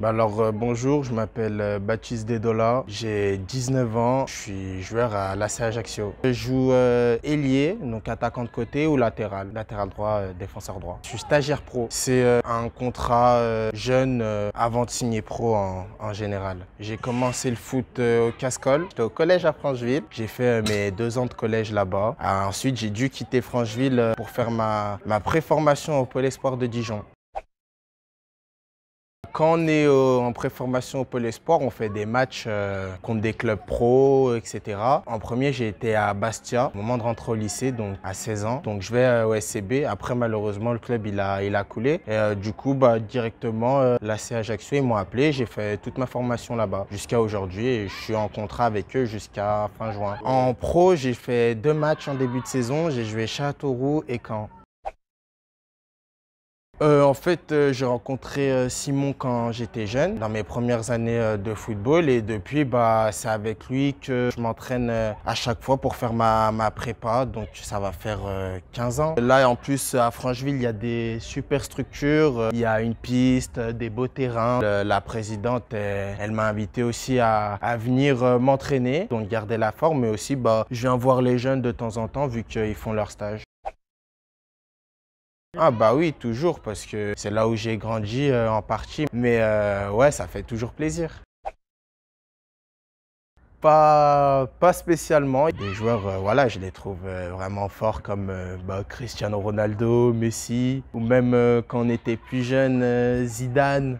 Bah alors euh, bonjour, je m'appelle euh, Baptiste Dedola, j'ai 19 ans, je suis joueur à l'AC Ajaccio. Je joue euh, ailier, donc attaquant de côté ou latéral, latéral droit, défenseur droit. Je suis stagiaire pro, c'est un contrat jeune avant de signer pro en, général. J'ai commencé le foot au Cascol, j'étais au collège à Francheville, j'ai fait mes deux ans de collège là-bas. Ah, ensuite j'ai dû quitter Francheville pour faire ma, ma préformation au Pôle Espoir de Dijon. Quand on est euh, en préformation au Pôle Sport, on fait des matchs euh, contre des clubs pro, etc. En premier, j'ai été à Bastia, au moment de rentrer au lycée, donc à 16 ans. Donc je vais euh, au SCB. Après, malheureusement, le club, il a, il a coulé. du coup, bah, directement, la CA Ajaccio, ils m'ont appelé. J'ai fait toute ma formation là-bas jusqu'à aujourd'hui et je suis en contrat avec eux jusqu'à fin juin. En pro, j'ai fait deux matchs en début de saison. J'ai joué Châteauroux et Caen. Euh, en fait, euh, j'ai rencontré euh, Simon quand j'étais jeune, dans mes premières années de football. Et depuis, bah, c'est avec lui que je m'entraîne à chaque fois pour faire ma, ma prépa. Donc, ça va faire 15 ans. Là, en plus, à Francheville, il y a des super structures. Il y a une piste, des beaux terrains. la présidente, elle, m'a invité aussi à, venir m'entraîner, donc garder la forme. Mais aussi, bah, je viens voir les jeunes de temps en temps, vu qu'ils font leur stage. Ah bah oui, toujours, parce que c'est là où j'ai grandi euh, en partie. Mais euh, ouais, ça fait toujours plaisir. Pas, pas spécialement. Des joueurs, euh, voilà, je les trouve vraiment forts comme bah, Cristiano Ronaldo, Messi, ou même quand on était plus jeune, Zidane.